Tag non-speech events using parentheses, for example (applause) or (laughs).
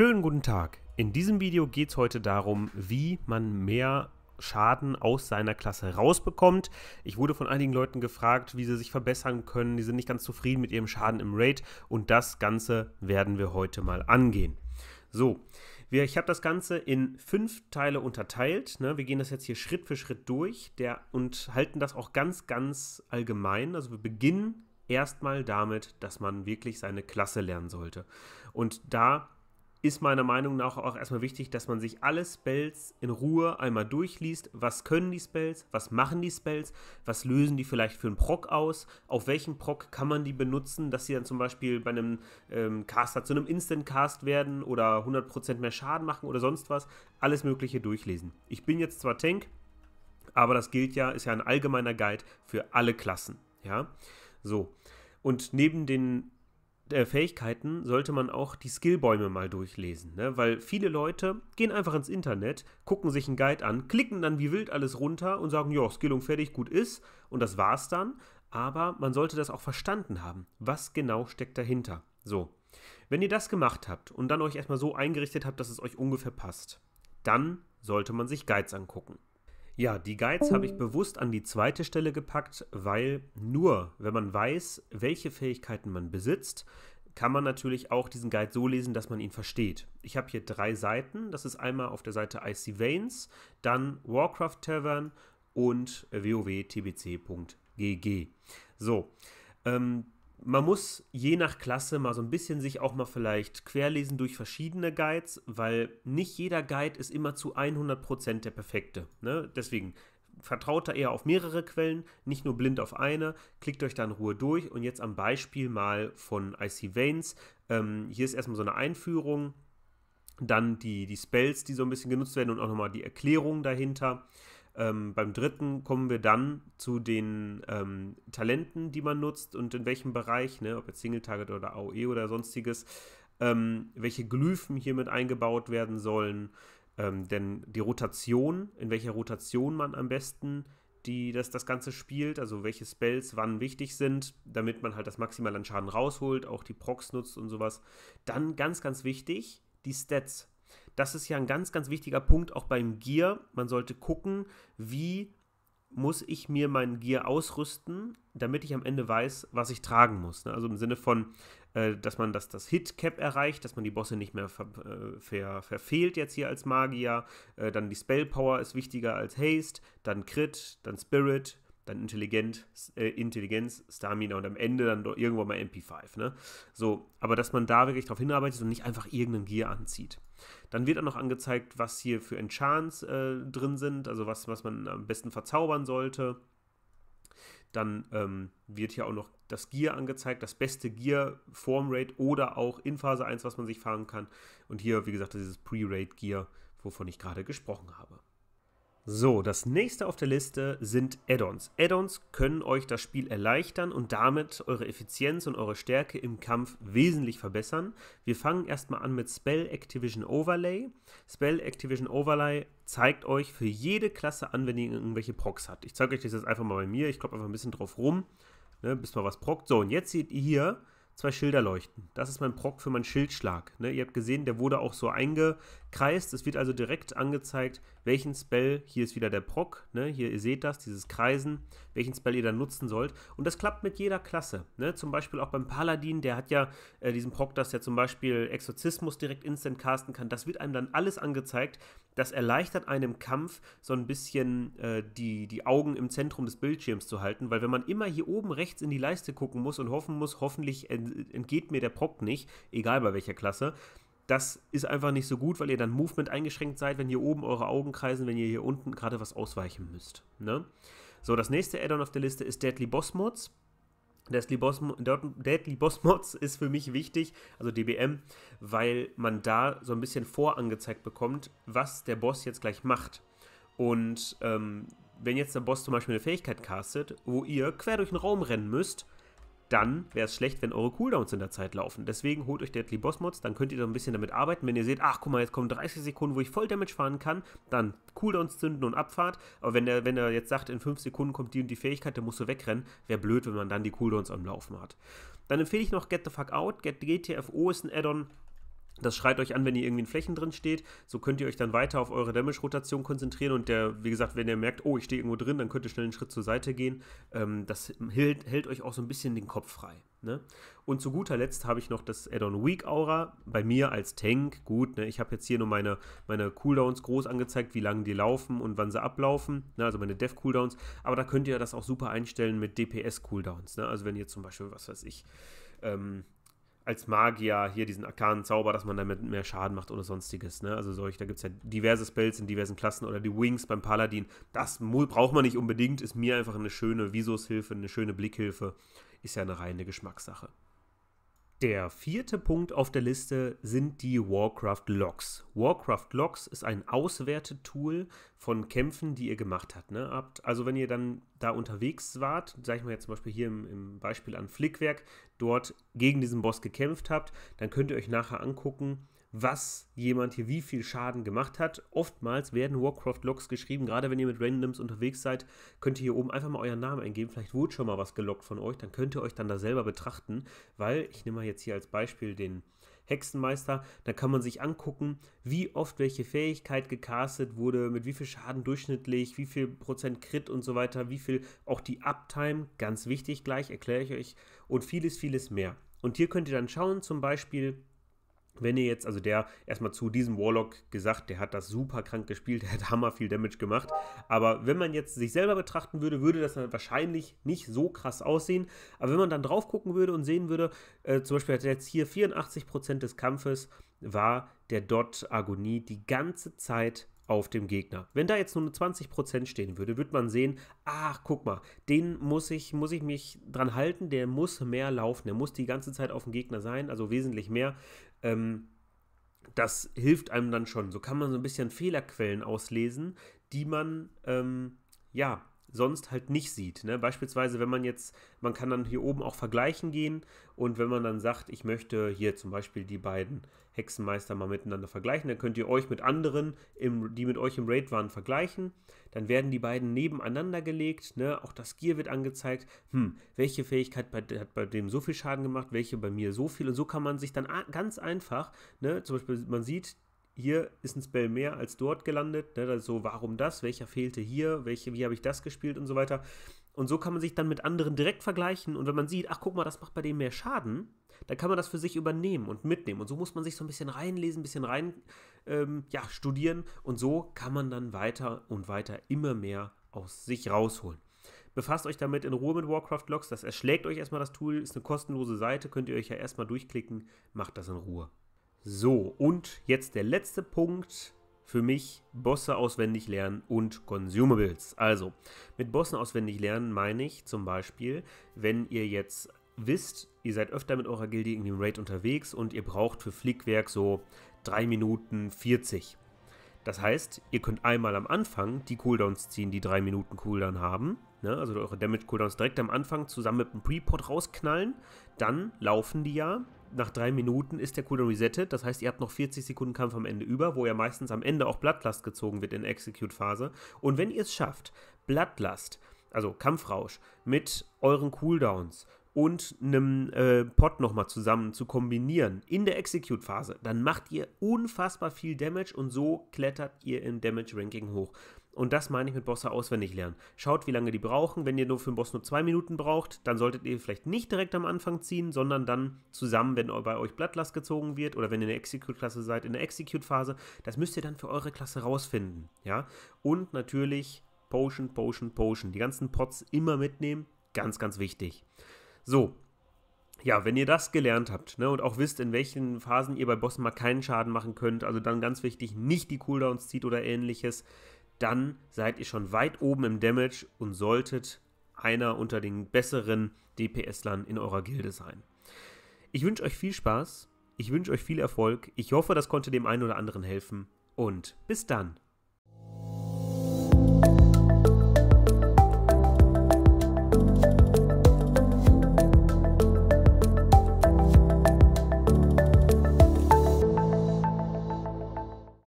Schönen guten Tag. In diesem Video geht es heute darum, wie man mehr Schaden aus seiner Klasse rausbekommt. Ich wurde von einigen Leuten gefragt, wie sie sich verbessern können. Die sind nicht ganz zufrieden mit ihrem Schaden im Raid und das Ganze werden wir heute mal angehen. So, ich habe das Ganze in fünf Teile unterteilt. Ne? Wir gehen das jetzt hier Schritt für Schritt durch und halten das auch ganz, ganz allgemein. Also wir beginnen erstmal damit, dass man wirklich seine Klasse lernen sollte. Und da ist meiner Meinung nach auch erstmal wichtig, dass man sich alle Spells in Ruhe einmal durchliest. Was können die Spells? Was machen die Spells? Was lösen die vielleicht für einen Proc aus? Auf welchen Proc kann man die benutzen, dass sie dann zum Beispiel bei einem ähm, Caster zu einem Instant-Cast werden oder 100% mehr Schaden machen oder sonst was? Alles Mögliche durchlesen. Ich bin jetzt zwar Tank, aber das gilt ja, ist ja ein allgemeiner Guide für alle Klassen. Ja, so. Und neben den äh, Fähigkeiten sollte man auch die Skillbäume mal durchlesen, ne? weil viele Leute gehen einfach ins Internet, gucken sich einen Guide an, klicken dann wie wild alles runter und sagen, ja, Skillung fertig, gut ist und das war's dann. Aber man sollte das auch verstanden haben. Was genau steckt dahinter? So, wenn ihr das gemacht habt und dann euch erstmal so eingerichtet habt, dass es euch ungefähr passt, dann sollte man sich Guides angucken. Ja, die Guides habe ich bewusst an die zweite Stelle gepackt, weil nur wenn man weiß, welche Fähigkeiten man besitzt, kann man natürlich auch diesen Guide so lesen, dass man ihn versteht. Ich habe hier drei Seiten. Das ist einmal auf der Seite Icy Veins, dann Warcraft Tavern und www.tbc.gg. So, ähm, man muss je nach Klasse mal so ein bisschen sich auch mal vielleicht querlesen durch verschiedene Guides, weil nicht jeder Guide ist immer zu 100% der perfekte. Ne? Deswegen vertraut da eher auf mehrere Quellen, nicht nur blind auf eine. Klickt euch da in Ruhe durch und jetzt am Beispiel mal von IC Veins. Ähm, hier ist erstmal so eine Einführung, dann die, die Spells, die so ein bisschen genutzt werden und auch nochmal die Erklärung dahinter. Ähm, beim dritten kommen wir dann zu den ähm, Talenten, die man nutzt und in welchem Bereich, ne, ob jetzt Single Target oder AOE oder sonstiges, ähm, welche Glyphen hier mit eingebaut werden sollen, ähm, denn die Rotation, in welcher Rotation man am besten die das, das Ganze spielt, also welche Spells wann wichtig sind, damit man halt das maximal an Schaden rausholt, auch die Procs nutzt und sowas. Dann ganz, ganz wichtig, die Stats das ist ja ein ganz, ganz wichtiger Punkt auch beim Gear. Man sollte gucken, wie muss ich mir meinen Gear ausrüsten, damit ich am Ende weiß, was ich tragen muss. Ne? Also im Sinne von, äh, dass man das, das Hit-Cap erreicht, dass man die Bosse nicht mehr ver, äh, ver, verfehlt jetzt hier als Magier. Äh, dann die Spell-Power ist wichtiger als Haste, dann Crit, dann Spirit, dann äh, Intelligenz, Stamina und am Ende dann irgendwo mal MP5. Ne? So, aber dass man da wirklich drauf hinarbeitet und nicht einfach irgendeinen Gear anzieht. Dann wird auch noch angezeigt, was hier für Enchants äh, drin sind, also was, was man am besten verzaubern sollte. Dann ähm, wird hier auch noch das Gear angezeigt, das beste Gear, Formrate oder auch in Phase 1, was man sich fahren kann. Und hier, wie gesagt, dieses Pre-Rate Gear, wovon ich gerade gesprochen habe. So, das nächste auf der Liste sind Add-ons. Add-ons können euch das Spiel erleichtern und damit eure Effizienz und eure Stärke im Kampf wesentlich verbessern. Wir fangen erstmal an mit Spell Activision Overlay. Spell Activision Overlay zeigt euch für jede Klasse an, wenn ihr irgendwelche Procs hat. Ich zeige euch das jetzt einfach mal bei mir. Ich klopfe einfach ein bisschen drauf rum, ne, bis mal was prockt. So, und jetzt seht ihr hier, zwei Schilder leuchten. Das ist mein Proc für meinen Schildschlag. Ne? Ihr habt gesehen, der wurde auch so eingekreist. Es wird also direkt angezeigt, welchen Spell, hier ist wieder der Proc, ne? hier ihr seht das, dieses Kreisen, welchen Spell ihr dann nutzen sollt. Und das klappt mit jeder Klasse. Ne? Zum Beispiel auch beim Paladin, der hat ja äh, diesen Proc, dass er zum Beispiel Exorzismus direkt instant casten kann. Das wird einem dann alles angezeigt. Das erleichtert einem Kampf so ein bisschen äh, die, die Augen im Zentrum des Bildschirms zu halten, weil wenn man immer hier oben rechts in die Leiste gucken muss und hoffen muss, hoffentlich entgeht mir der Prop nicht, egal bei welcher Klasse. Das ist einfach nicht so gut, weil ihr dann Movement eingeschränkt seid, wenn hier oben eure Augen kreisen, wenn ihr hier unten gerade was ausweichen müsst. Ne? So, das nächste Add-on auf der Liste ist Deadly Boss Mods. Deadly Boss, Deadly Boss Mods ist für mich wichtig, also DBM, weil man da so ein bisschen vorangezeigt bekommt, was der Boss jetzt gleich macht. Und ähm, wenn jetzt der Boss zum Beispiel eine Fähigkeit castet, wo ihr quer durch den Raum rennen müsst, dann wäre es schlecht, wenn eure Cooldowns in der Zeit laufen. Deswegen holt euch Deadly Boss Mods, dann könnt ihr da ein bisschen damit arbeiten. Wenn ihr seht, ach guck mal, jetzt kommen 30 Sekunden, wo ich voll Damage fahren kann, dann Cooldowns zünden und Abfahrt. Aber wenn er wenn jetzt sagt, in 5 Sekunden kommt die und die Fähigkeit, dann musst du wegrennen, wäre blöd, wenn man dann die Cooldowns am Laufen hat. Dann empfehle ich noch Get the Fuck Out. Get GTFO ist ein Add-on, das schreit euch an, wenn ihr irgendwie in Flächen drin steht. So könnt ihr euch dann weiter auf eure Damage-Rotation konzentrieren. Und der, wie gesagt, wenn ihr merkt, oh, ich stehe irgendwo drin, dann könnt ihr schnell einen Schritt zur Seite gehen. Ähm, das hält, hält euch auch so ein bisschen den Kopf frei. Ne? Und zu guter Letzt habe ich noch das Add-on Weak Aura bei mir als Tank. Gut, ne? ich habe jetzt hier nur meine, meine Cooldowns groß angezeigt, wie lange die laufen und wann sie ablaufen. Ne? Also meine Dev Cooldowns. Aber da könnt ihr das auch super einstellen mit DPS Cooldowns. Ne? Also wenn ihr zum Beispiel, was weiß ich, ähm, als Magier hier diesen arkanen Zauber, dass man damit mehr Schaden macht oder sonstiges. Ne? Also solch, da gibt es ja diverse Spells in diversen Klassen oder die Wings beim Paladin. Das braucht man nicht unbedingt, ist mir einfach eine schöne Visushilfe, eine schöne Blickhilfe. Ist ja eine reine Geschmackssache. Der vierte Punkt auf der Liste sind die Warcraft Logs. Warcraft Logs ist ein Auswertetool von Kämpfen, die ihr gemacht habt, ne? Also wenn ihr dann da unterwegs wart, sage ich mal jetzt zum Beispiel hier im, im Beispiel an Flickwerk, dort gegen diesen Boss gekämpft habt, dann könnt ihr euch nachher angucken, was jemand hier wie viel Schaden gemacht hat. Oftmals werden Warcraft-Logs geschrieben, gerade wenn ihr mit Randoms unterwegs seid, könnt ihr hier oben einfach mal euren Namen eingeben. Vielleicht wurde schon mal was gelockt von euch, dann könnt ihr euch dann da selber betrachten, weil ich nehme mal jetzt hier als Beispiel den Hexenmeister, da kann man sich angucken, wie oft welche Fähigkeit gecastet wurde, mit wie viel Schaden durchschnittlich, wie viel Prozent Crit und so weiter, wie viel auch die Uptime, ganz wichtig gleich, erkläre ich euch, und vieles, vieles mehr. Und hier könnt ihr dann schauen, zum Beispiel, wenn ihr jetzt, also der erstmal zu diesem Warlock gesagt, der hat das super krank gespielt, (laughs) der hat hammer viel Damage gemacht. Aber wenn man jetzt sich selber betrachten würde, würde das dann wahrscheinlich nicht so krass aussehen. Aber wenn man dann drauf gucken würde und sehen würde, äh, zum Beispiel hat er jetzt hier 84% des Kampfes war der Dot Agonie die ganze Zeit auf dem Gegner. Wenn da jetzt nur 20% stehen würde, würde man sehen, ach, guck mal, den muss ich, muss ich mich dran halten, der muss mehr laufen, der muss die ganze Zeit auf dem Gegner sein, also wesentlich mehr. Ähm, das hilft einem dann schon. So kann man so ein bisschen Fehlerquellen auslesen, die man ähm, ja sonst halt nicht sieht. Ne? Beispielsweise, wenn man jetzt, man kann dann hier oben auch vergleichen gehen und wenn man dann sagt, ich möchte hier zum Beispiel die beiden Hexenmeister mal miteinander vergleichen, dann könnt ihr euch mit anderen, im, die mit euch im Raid waren, vergleichen. Dann werden die beiden nebeneinander gelegt, ne? auch das Gear wird angezeigt. Hm, welche Fähigkeit bei, hat bei dem so viel Schaden gemacht, welche bei mir so viel und so kann man sich dann ganz einfach, ne? zum Beispiel man sieht, hier ist ein Spell mehr als dort gelandet. Ne? Also warum das? Welcher fehlte hier? Welche, wie habe ich das gespielt und so weiter. Und so kann man sich dann mit anderen direkt vergleichen. Und wenn man sieht, ach guck mal, das macht bei dem mehr Schaden, dann kann man das für sich übernehmen und mitnehmen. Und so muss man sich so ein bisschen reinlesen, ein bisschen rein ähm, ja, studieren. Und so kann man dann weiter und weiter immer mehr aus sich rausholen. Befasst euch damit in Ruhe mit Warcraft Logs. Das erschlägt euch erstmal das Tool. Ist eine kostenlose Seite, könnt ihr euch ja erstmal durchklicken. Macht das in Ruhe. So, und jetzt der letzte Punkt für mich, Bosse auswendig lernen und Consumables. Also, mit Bossen auswendig lernen meine ich zum Beispiel, wenn ihr jetzt wisst, ihr seid öfter mit eurer Gilde irgendwie im Raid unterwegs und ihr braucht für Flickwerk so 3 Minuten 40. Das heißt, ihr könnt einmal am Anfang die Cooldowns ziehen, die 3 Minuten Cooldown haben. Ne? Also eure Damage Cooldowns direkt am Anfang zusammen mit dem pre pod rausknallen. Dann laufen die ja nach drei Minuten ist der Cooldown resettet. Das heißt, ihr habt noch 40 Sekunden Kampf am Ende über, wo ja meistens am Ende auch Blattlast gezogen wird in der Execute-Phase. Und wenn ihr es schafft, Blattlast, also Kampfrausch, mit euren Cooldowns und einem äh, Pot nochmal zusammen zu kombinieren in der Execute-Phase, dann macht ihr unfassbar viel Damage und so klettert ihr im Damage-Ranking hoch. Und das meine ich mit Bosse auswendig lernen. Schaut, wie lange die brauchen. Wenn ihr nur für den Boss nur zwei Minuten braucht, dann solltet ihr vielleicht nicht direkt am Anfang ziehen, sondern dann zusammen, wenn bei euch Blattlast gezogen wird oder wenn ihr in der Execute-Klasse seid, in der Execute-Phase. Das müsst ihr dann für eure Klasse rausfinden. Ja? Und natürlich Potion, Potion, Potion. Die ganzen Pots immer mitnehmen. Ganz, ganz wichtig. So, ja, wenn ihr das gelernt habt ne, und auch wisst, in welchen Phasen ihr bei Bossen mal keinen Schaden machen könnt, also dann ganz wichtig, nicht die Cooldowns zieht oder ähnliches, dann seid ihr schon weit oben im Damage und solltet einer unter den besseren DPS-Lern in eurer Gilde sein. Ich wünsche euch viel Spaß, ich wünsche euch viel Erfolg, ich hoffe, das konnte dem einen oder anderen helfen und bis dann.